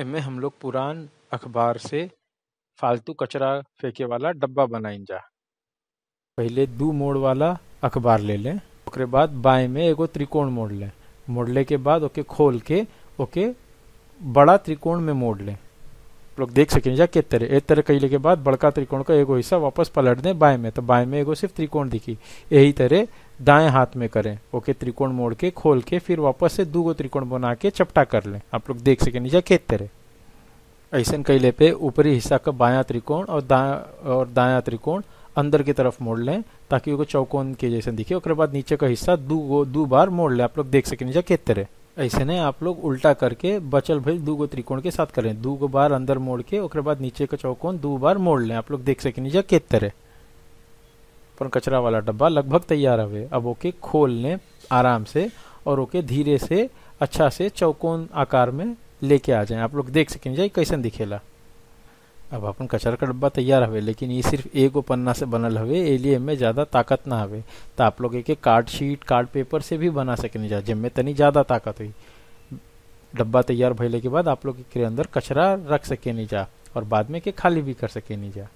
एमे हम लोग पुरान अखबार से फालतू कचरा फेंके वाला डब्बा बनाए जा पहले दो मोड़ वाला अखबार ले लें उसके बाद बाएं में एगो त्रिकोण मोड़ लें मोड़ले के बाद ओके खोल के ओके बड़ा त्रिकोण में मोड़ लें लोग देख सकें जा के तरह एक तरह कैले के बाद बड़का त्रिकोण का एगो हिस्सा वापस पलट दें बाएं में तो बाएं में एगो सिर्फ त्रिकोण दिखी यही तरह दाएं हाथ में करें ओके त्रिकोण मोड़ के खोल के फिर वापस से दो गो त्रिकोण बना के चपटा कर लें आप लोग देख सके नीचे खेतते तेरे ऐसे कैले पे ऊपरी हिस्सा का बाया त्रिकोण और दाया और दाया त्रिकोण अंदर की तरफ मोड़ लें ताकि वो चौकोन के जैसे दिखे और बाद नीचे का हिस्सा दो गो दो बार मोड़ लें आप लोग देख सके नीचे खेत तेरे ऐसे ने आप लोग उल्टा करके बचल भेज दो गो त्रिकोण के साथ करें दो गो बार अंदर मोड़ के और बाद नीचे का चौकोन दो बार मोड़ लें आप लोग देख सके नीचे खेत तेरे अपन कचरा वाला डब्बा लगभग तैयार हवे अब ओके खोल लें आराम से और ओके धीरे से अच्छा से चौकोन आकार में लेके आ जाए आप लोग देख सकें जाए कैसे दिखेला अब अपन कचरा का डब्बा तैयार हवे लेकिन ये सिर्फ एगो पन्ना से बनल हवे एलिए में ज़्यादा ताकत ना हो तो आप लोग एक कार्ड शीट कार्ड पेपर से भी बना सकने जा में तनी ज़्यादा ताकत हुई डब्बा तैयार भैले के बाद आप लोग के अंदर कचरा रख सके नहीं जा और बाद में के खाली भी कर सके नहीं जा